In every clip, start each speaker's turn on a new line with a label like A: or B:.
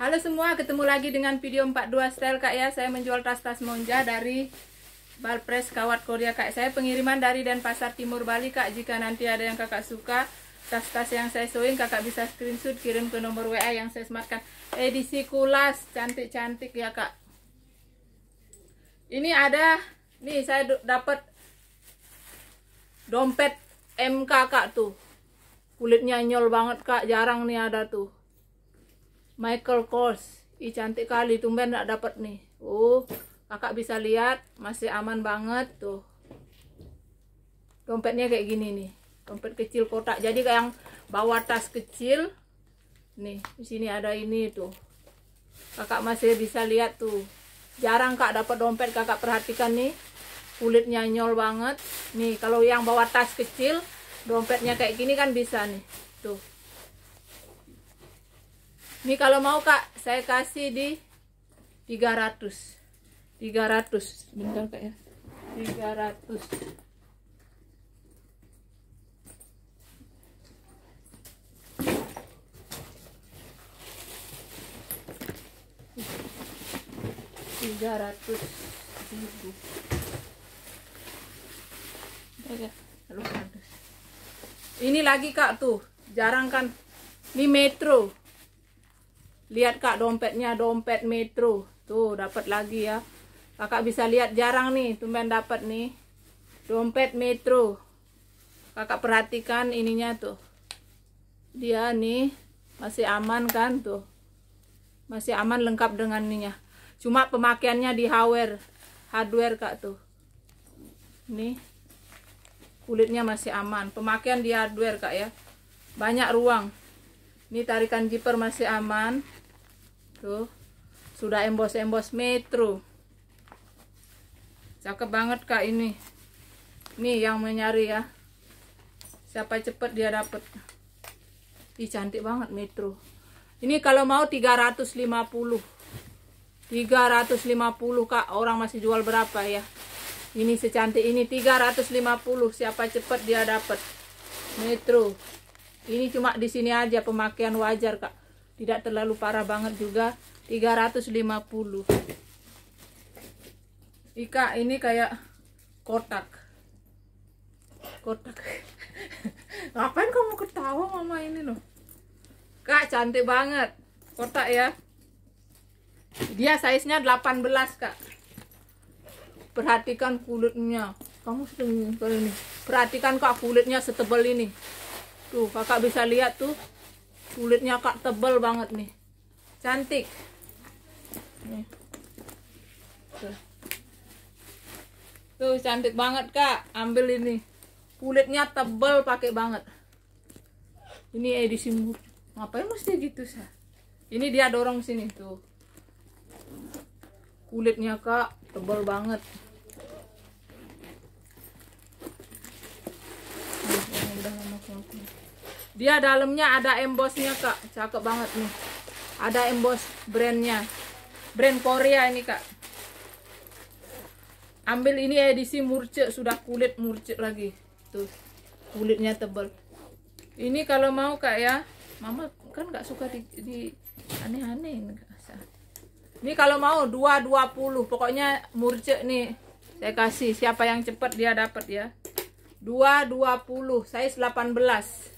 A: Halo semua, ketemu lagi dengan video 42 style kak ya. Saya menjual tas-tas monja dari Balpres Kawat Korea kak. Saya pengiriman dari Denpasar Timur Bali kak. Jika nanti ada yang kakak suka tas-tas yang saya sewing, kakak bisa screenshot kirim ke nomor WA yang saya sematkan. Edisi kulas, cantik-cantik ya kak. Ini ada, nih saya dapat dompet MK kak tuh. Kulitnya nyol banget kak, jarang nih ada tuh Michael Kors Ih cantik kali tumben nggak dapet nih uh kakak bisa lihat masih aman banget tuh dompetnya kayak gini nih dompet kecil kotak jadi kayak yang bawa tas kecil nih di sini ada ini tuh kakak masih bisa lihat tuh jarang kak dapat dompet kakak perhatikan nih kulitnya nyol banget nih kalau yang bawa tas kecil dompetnya kayak gini kan bisa nih tuh ini kalau mau kak, saya kasih di 300. 300. Bentar kak ya. 300. 300 ratus ribu ya. ini lagi kak tuh jarang kan ini metro Lihat kak dompetnya, dompet metro. Tuh, dapat lagi ya. Kakak bisa lihat jarang nih, tumben dapat nih. Dompet metro. Kakak perhatikan ininya tuh. Dia nih masih aman kan tuh. Masih aman lengkap dengan ininya. Cuma pemakaiannya di hardware. Hardware kak tuh. Nih. Kulitnya masih aman. Pemakaian di hardware kak ya. Banyak ruang. Ini tarikan zipper masih aman tuh sudah embos-embos metro cakep banget kak ini ini yang menyari ya siapa cepet dia dapet Ih, cantik banget metro ini kalau mau 350 350 kak orang masih jual berapa ya ini secantik ini 350 siapa cepet dia dapet metro ini cuma di sini aja pemakaian wajar kak tidak terlalu parah banget juga 350 Ika ini kayak kotak kotak ngapain kamu ketawa mama ini loh kak cantik banget kotak ya dia size-nya 18 kak perhatikan kulitnya kamu sering ini perhatikan kak kulitnya setebal ini tuh kakak bisa lihat tuh kulitnya kak tebel banget nih cantik nih. Tuh. tuh cantik banget kak ambil ini kulitnya tebel pakai banget ini edisi murah ngapain mesti gitu sah ini dia dorong sini tuh kulitnya kak tebel banget udah dia dalamnya ada embossnya kak cakep banget nih ada emboss brandnya brand Korea ini kak ambil ini edisi murce sudah kulit murce lagi tuh kulitnya tebal ini kalau mau kak ya mama kan nggak suka di, di aneh-aneh ini, ini kalau mau 220 pokoknya murce nih saya kasih siapa yang cepat dia dapat ya 220 size 18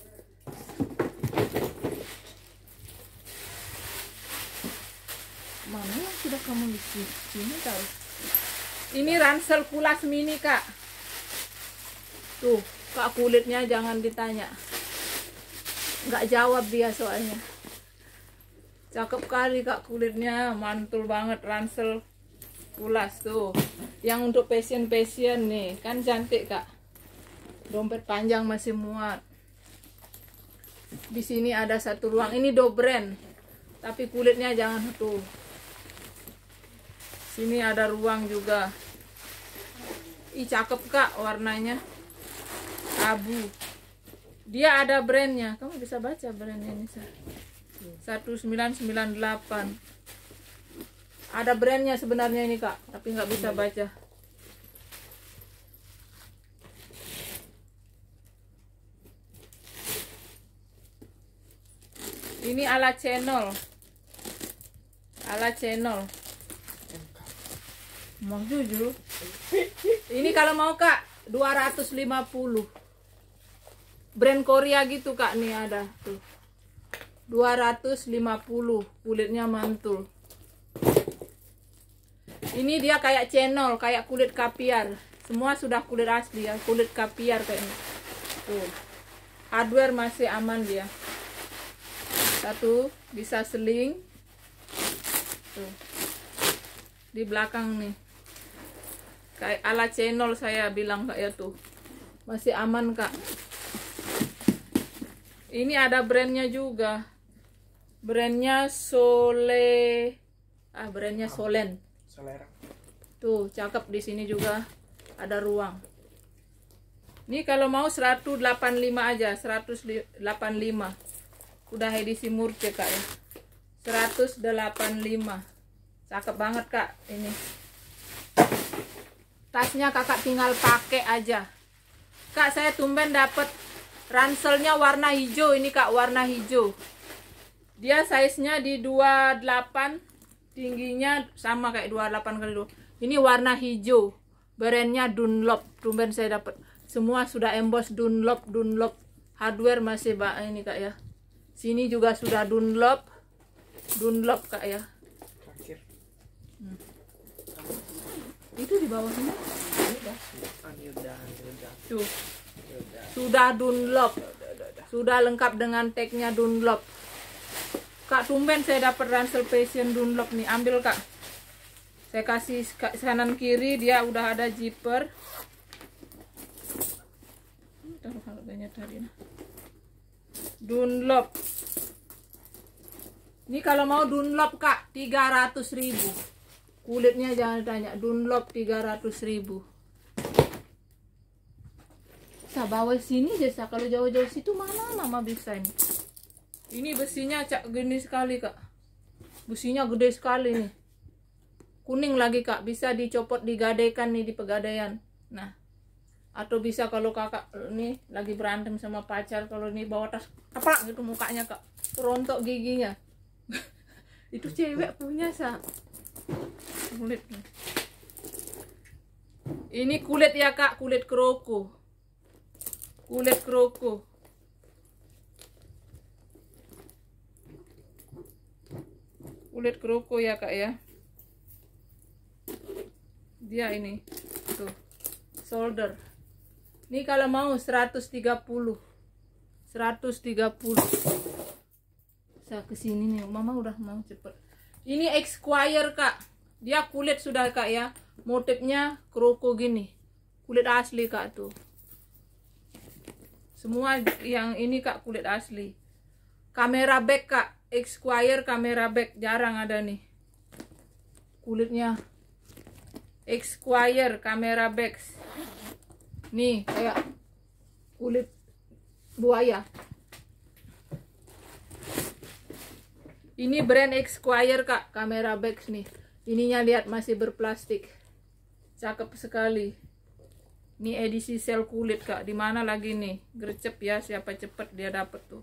A: mana yang sudah kamu bikin sini tahu ini ransel kulas mini kak tuh kak kulitnya jangan ditanya nggak jawab dia soalnya cakep kali kak kulitnya mantul banget ransel kulas tuh yang untuk pasien-pasien nih kan cantik kak dompet panjang masih muat di sini ada satu ruang ini dobran. tapi kulitnya jangan tuh sini ada ruang juga ih cakep kak warnanya abu dia ada brandnya kamu bisa baca brandnya ini 1998 ada brandnya sebenarnya ini kak tapi nggak bisa baca ini ala channel ala channel mau jujur, Ini kalau mau kak 250 Brand Korea gitu kak nih ada tuh 250 kulitnya mantul Ini dia kayak channel kayak kulit kapiar Semua sudah kulit asli ya kulit kapiar kayak ini Tuh Hardware masih aman dia Satu bisa seling Tuh Di belakang nih kayak ala channel saya bilang kak ya tuh masih aman kak ini ada brandnya juga brandnya Sole ah brandnya Solen Solera tuh cakep di sini juga ada ruang ini kalau mau 185 aja 185 udah edisi murce kak ya 185 cakep banget kak ini tasnya kakak tinggal pakai aja kak saya tumben dapet ranselnya warna hijau ini kak warna hijau dia size-nya di 28 tingginya sama kayak 28 kali 2 ini warna hijau brandnya Dunlop tumben saya dapet, semua sudah emboss Dunlop Dunlop hardware masih bak ini kak ya sini juga sudah Dunlop Dunlop kak ya itu di bawah ah, sudah sudah sudah Dunlop sudah lengkap dengan tagnya Dunlop Kak tumben saya dapat ransel fashion Dunlop nih ambil Kak saya kasih kanan kiri dia udah ada zipper Dunlop ini kalau mau Dunlop Kak 300 ribu kulitnya jangan tanya Dunlop 300 ribu bisa bawa sini jasa kalau jauh-jauh situ mana nama bisa ini ini besinya cak gini sekali kak besinya gede sekali nih kuning lagi kak bisa dicopot digadaikan nih di pegadaian nah atau bisa kalau kakak ini lagi berantem sama pacar kalau ini bawa tas apa gitu mukanya kak rontok giginya itu cewek punya sa kulit ini kulit ya kak kulit kroko kulit kroko kulit kroko ya kak ya dia ini tuh solder ini kalau mau 130 130 saya kesini nih mama udah mau cepet ini exquire kak dia kulit sudah kak ya motifnya kroko gini kulit asli kak tuh semua yang ini kak kulit asli kamera back kak Exquire kamera back jarang ada nih kulitnya Exquire kamera back nih kayak kulit buaya ini brand Exquire kak kamera back nih ininya lihat masih berplastik cakep sekali ini edisi sel kulit kak dimana lagi nih gercep ya siapa cepet dia dapet tuh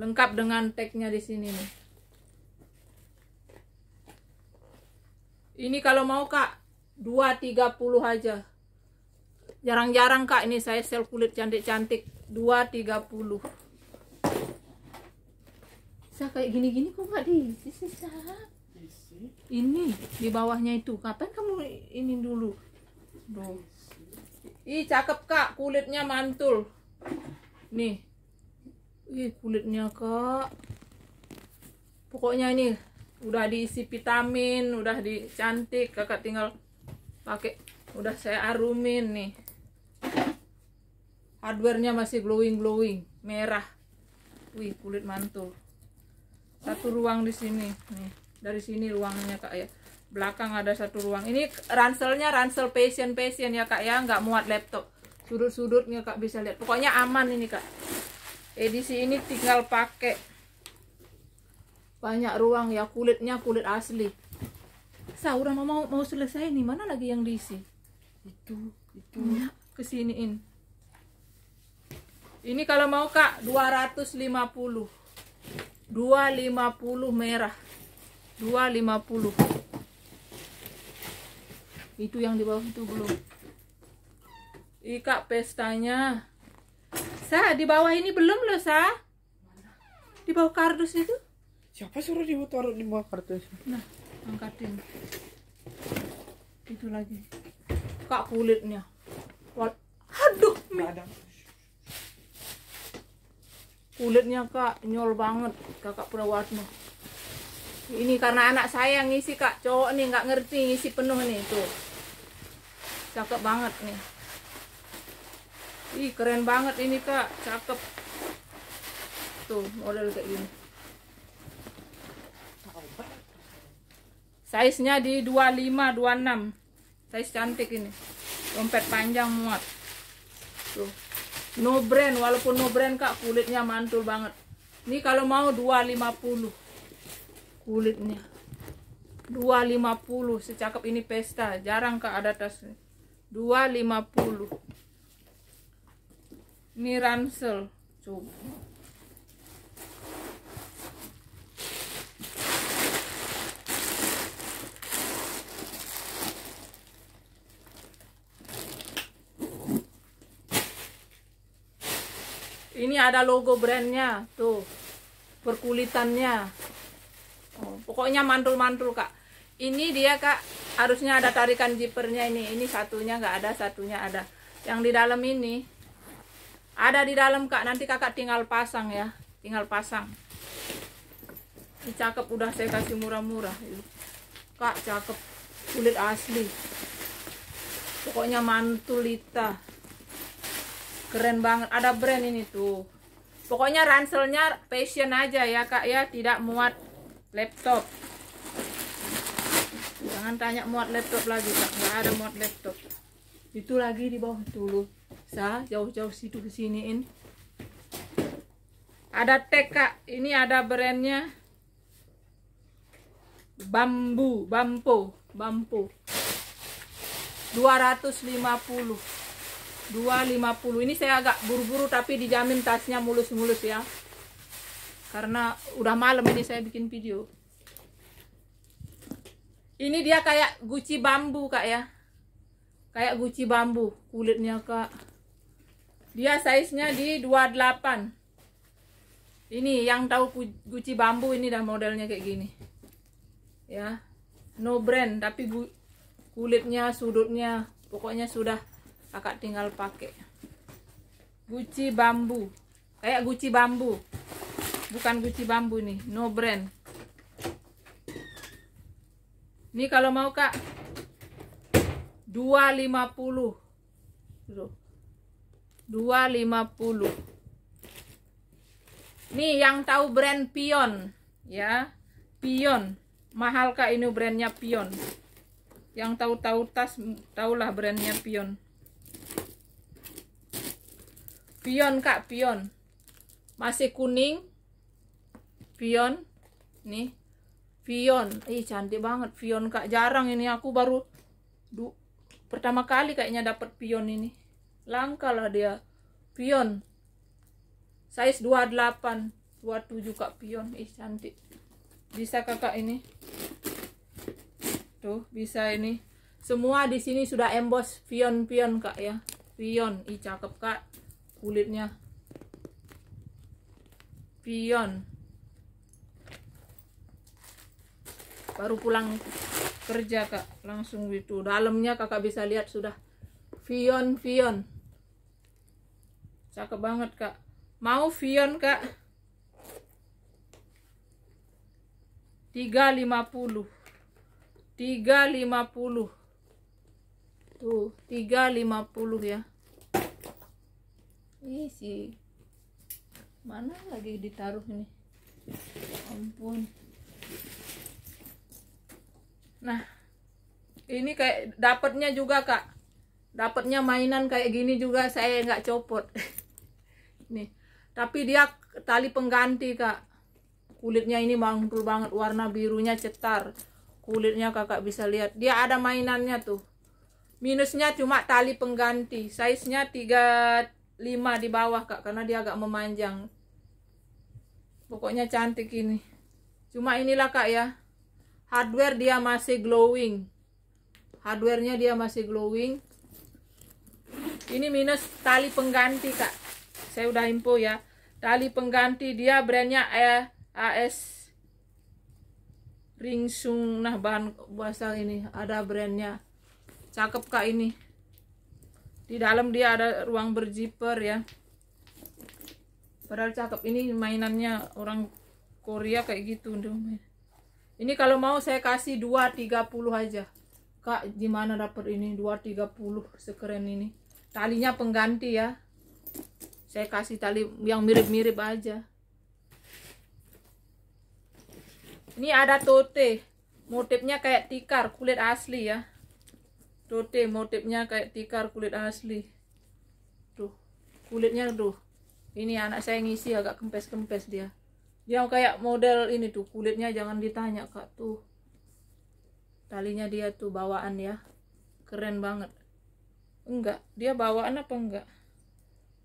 A: lengkap dengan tagnya di sini nih ini kalau mau kak 230 aja jarang-jarang kak ini saya sel kulit cantik-cantik 230 sah kayak gini-gini kok nggak diisi sih sa? ini di bawahnya itu kapan kamu ini dulu Duh. ih cakep kak kulitnya mantul nih ih kulitnya kak pokoknya ini udah diisi vitamin udah dicantik kakak tinggal pakai udah saya arumin nih hardwarenya masih glowing glowing merah wih kulit mantul satu ruang di sini nih dari sini ruangnya kak ya belakang ada satu ruang ini ranselnya ransel passion passion ya kak ya nggak muat laptop sudut-sudutnya kak bisa lihat pokoknya aman ini kak edisi ini tinggal pakai banyak ruang ya kulitnya kulit asli Saura mau mau selesai nih mana lagi yang diisi itu itu ya, kesiniin ini kalau mau kak 250 250 merah 250 itu yang di bawah itu belum Ika pestanya Sa, di bawah ini belum loh Sa Di bawah kardus itu Siapa suruh ibu taruh di bawah kardus Nah, angkatin Itu lagi Kak kulitnya Aduh, ada kulitnya kak nyol banget kakak perawatnya ini karena anak saya ngisi kak cowok nih nggak ngerti ngisi penuh nih tuh cakep banget nih ih keren banget ini kak cakep tuh model kayak gini size nya di 25 26 size cantik ini dompet panjang muat tuh no brand walaupun no brand kak kulitnya mantul banget ini kalau mau 250 kulitnya 250 secakep ini pesta jarang kak ada tas 250 ini ransel coba ada logo brandnya, tuh. perkulitannya Oh, pokoknya mantul-mantul, Kak. Ini dia, Kak, harusnya ada tarikan jipernya ini. Ini satunya nggak ada, satunya ada. Yang di dalam ini ada di dalam, Kak. Nanti Kakak tinggal pasang ya. Tinggal pasang. Ini cakep udah saya kasih murah-murah. Kak, cakep. Kulit asli. Pokoknya mantulita keren banget ada brand ini tuh pokoknya ranselnya fashion aja ya kak ya tidak muat laptop jangan tanya muat laptop lagi kak nggak ada muat laptop itu lagi di bawah dulu sa jauh-jauh situ kesiniin ada tek kak ini ada brandnya bambu bampo bampo 250 250 ini saya agak buru-buru tapi dijamin tasnya mulus-mulus ya karena udah malam ini saya bikin video ini dia kayak guci bambu kak ya kayak guci bambu kulitnya kak dia size-nya di 28 ini yang tahu guci bambu ini dan modelnya kayak gini ya no brand tapi kulitnya sudutnya pokoknya sudah kakak tinggal pakai guci bambu kayak guci bambu bukan guci bambu nih no brand ini kalau mau kak 250 tuh 250 nih yang tahu brand pion ya pion mahal kak ini brandnya pion yang tahu-tahu tas tahulah brandnya pion Bion kak Bion masih kuning Bion nih pion, ih cantik banget pion kak jarang ini aku baru du, pertama kali kayaknya dapat pion ini. Langka lah dia. pion, Size 28, 27 kak pion, Ih cantik. Bisa kakak ini. Tuh, bisa ini. Semua di sini sudah emboss pion pion kak ya. pion, ih cakep kak kulitnya pion baru pulang kerja kak langsung itu dalamnya kakak bisa lihat sudah pion pion cakep banget kak mau pion kak 350 350 tuh 350 ya Ih si mana lagi ditaruh ini? Ampun. Nah, ini kayak dapetnya juga kak. Dapetnya mainan kayak gini juga saya nggak copot. nih, tapi dia tali pengganti kak. Kulitnya ini mangkul banget, warna birunya cetar. Kulitnya kakak bisa lihat. Dia ada mainannya tuh minusnya cuma tali pengganti size nya 3 5 di bawah kak karena dia agak memanjang pokoknya cantik ini cuma inilah kak ya hardware dia masih glowing hardwarenya dia masih glowing ini minus tali pengganti kak saya udah info ya tali pengganti dia brandnya eh, AS Ringsung nah bahan buasal ini ada brandnya cakep kak ini di dalam dia ada ruang berjiper ya padahal cakep ini mainannya orang Korea kayak gitu ini kalau mau saya kasih 230 aja kak gimana dapat ini 230 sekeren ini talinya pengganti ya saya kasih tali yang mirip-mirip aja ini ada tote motifnya kayak tikar kulit asli ya dote motifnya kayak tikar kulit asli. Tuh, kulitnya tuh. Ini anak saya ngisi agak kempes-kempes dia. Dia kayak model ini tuh, kulitnya jangan ditanya, Kak, tuh. Talinya dia tuh bawaan ya. Keren banget. Enggak, dia bawaan apa enggak?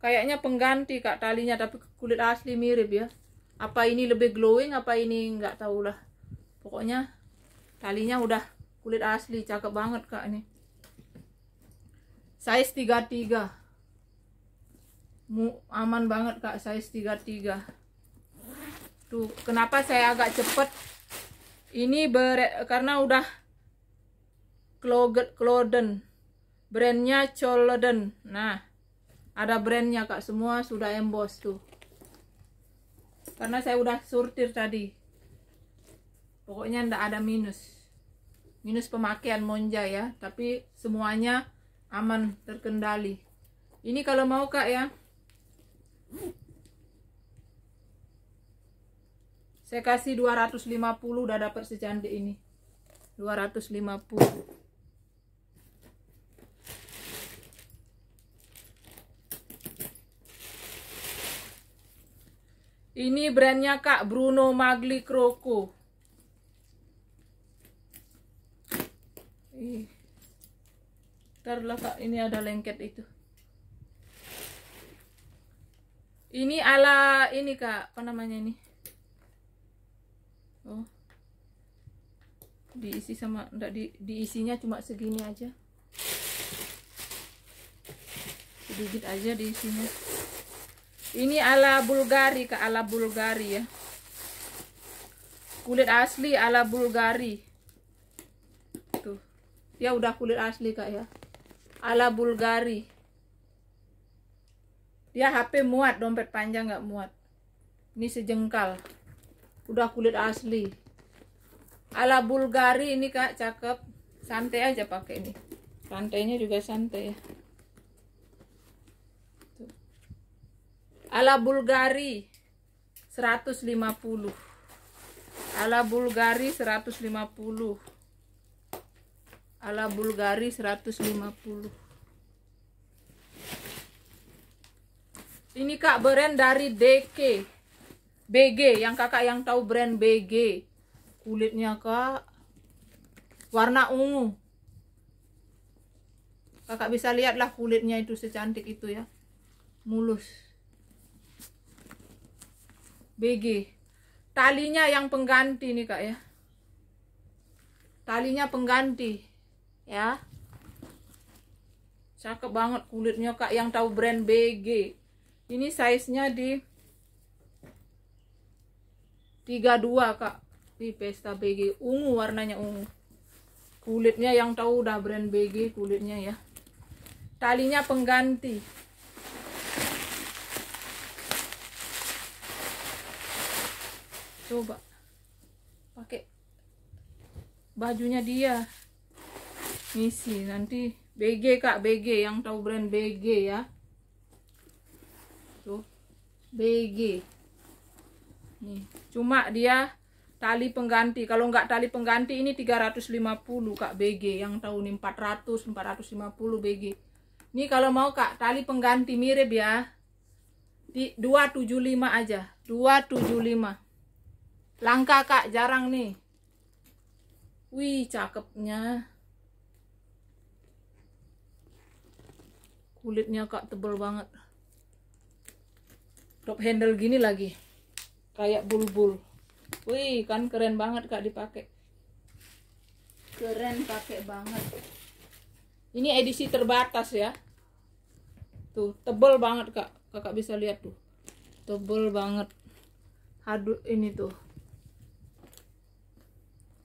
A: Kayaknya pengganti Kak talinya tapi kulit asli mirip ya. Apa ini lebih glowing apa ini enggak tahulah. Pokoknya talinya udah kulit asli cakep banget Kak ini size 33 Mu, aman banget kak size 33 tuh kenapa saya agak cepet ini ber karena udah Cloget Cloden brandnya Coloden nah ada brandnya kak semua sudah emboss tuh karena saya udah surtir tadi pokoknya ndak ada minus minus pemakaian monja ya tapi semuanya aman terkendali ini kalau mau kak ya saya kasih 250 udah dapat secantik ini 250 Ini brandnya Kak Bruno Magli Croco. Ih taruhlah kak ini ada lengket itu ini ala ini kak apa namanya ini oh diisi sama enggak di diisinya cuma segini aja sedikit aja diisinya ini ala Bulgari ke ala Bulgari ya kulit asli ala Bulgari tuh dia ya udah kulit asli kak ya ala Bulgari. Dia HP muat, dompet panjang nggak muat. Ini sejengkal. Udah kulit asli. Ala Bulgari ini kak, cakep. Santai aja pakai ini. Santainya juga santai Ala Bulgari 150. Ala Bulgari 150 ala Bulgari 150 ini kak brand dari DK BG yang kakak yang tahu brand BG kulitnya kak warna ungu kakak bisa lihatlah kulitnya itu secantik itu ya mulus BG talinya yang pengganti nih kak ya talinya pengganti ya cakep banget kulitnya kak yang tahu brand BG ini size nya di 32 kak di pesta BG ungu warnanya ungu kulitnya yang tahu udah brand BG kulitnya ya talinya pengganti coba pakai bajunya dia misi nanti BG kak BG yang tahu brand BG ya tuh BG nih cuma dia tali pengganti kalau nggak tali pengganti ini 350 kak BG yang tahu nih 400 450 BG ini kalau mau kak tali pengganti mirip ya di 275 aja 275 langka kak jarang nih wih cakepnya kulitnya kak tebal banget drop handle gini lagi kayak bulbul wih kan keren banget kak dipakai keren pakai banget ini edisi terbatas ya tuh tebal banget kak kakak bisa lihat tuh tebal banget hadut ini tuh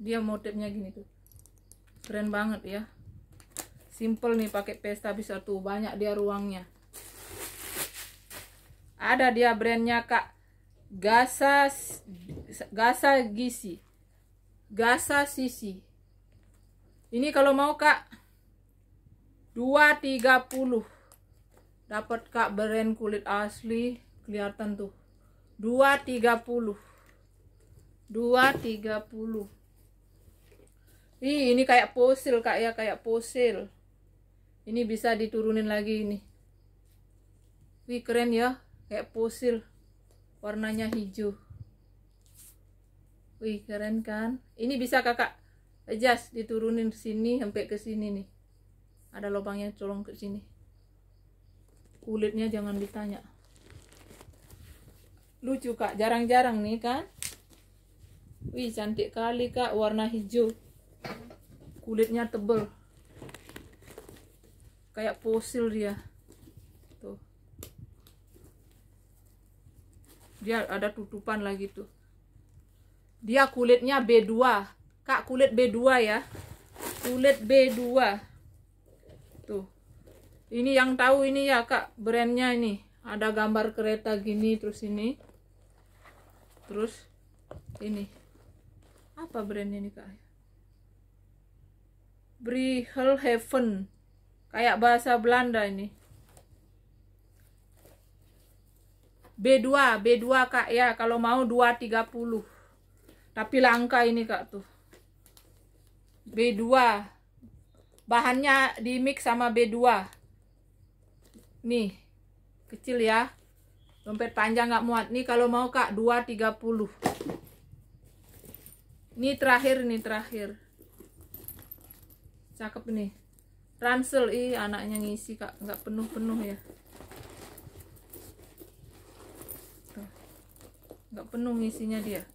A: dia motifnya gini tuh keren banget ya simple nih pakai pesta bisa tuh banyak dia ruangnya ada dia brandnya kak Gasa Gasa Gisi Gasa Sisi ini kalau mau kak 230 dapat kak brand kulit asli kelihatan tuh 230 230 Ih, ini kayak posil kak ya kayak posil ini bisa diturunin lagi ini wih keren ya kayak fosil warnanya hijau wih keren kan ini bisa kakak adjust diturunin sini sampai ke sini nih ada lubangnya colong ke sini kulitnya jangan ditanya lucu kak jarang-jarang nih kan wih cantik kali kak warna hijau kulitnya tebel kayak fosil dia tuh dia ada tutupan lagi tuh dia kulitnya B2 kak kulit B2 ya kulit B2 tuh ini yang tahu ini ya kak brandnya ini ada gambar kereta gini terus ini terus ini apa brandnya ini kak Brihel Heaven Kayak bahasa Belanda ini. B2, B2 Kak ya. Kalau mau 230. Tapi langka ini Kak tuh. B2. Bahannya di mix sama B2. Nih. Kecil ya. Dompet panjang nggak muat. Nih kalau mau Kak 230. Ini terakhir nih terakhir. Cakep nih ransel i anaknya ngisi kak nggak penuh penuh ya nggak penuh ngisinya dia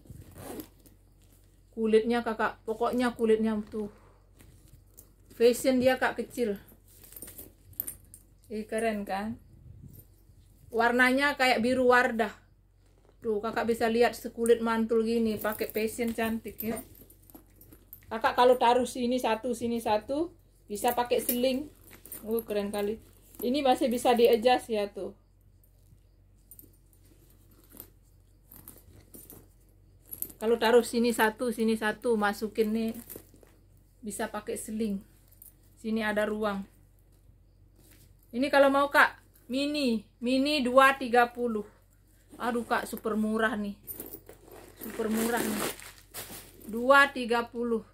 A: kulitnya kakak pokoknya kulitnya tuh fashion dia kak kecil ih keren kan warnanya kayak biru wardah tuh kakak bisa lihat sekulit mantul gini pakai fashion cantik ya kakak kalau taruh sini satu sini satu bisa pakai seling uh keren kali ini masih bisa di adjust ya tuh kalau taruh sini satu sini satu masukin nih bisa pakai seling sini ada ruang ini kalau mau kak mini mini 230 aduh kak super murah nih super murah nih 230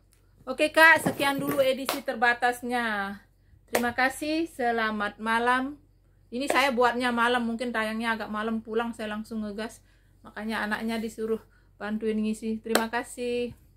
A: Oke Kak, sekian dulu edisi terbatasnya. Terima kasih, selamat malam. Ini saya buatnya malam, mungkin tayangnya agak malam pulang saya langsung ngegas. Makanya anaknya disuruh bantuin ngisi. Terima kasih.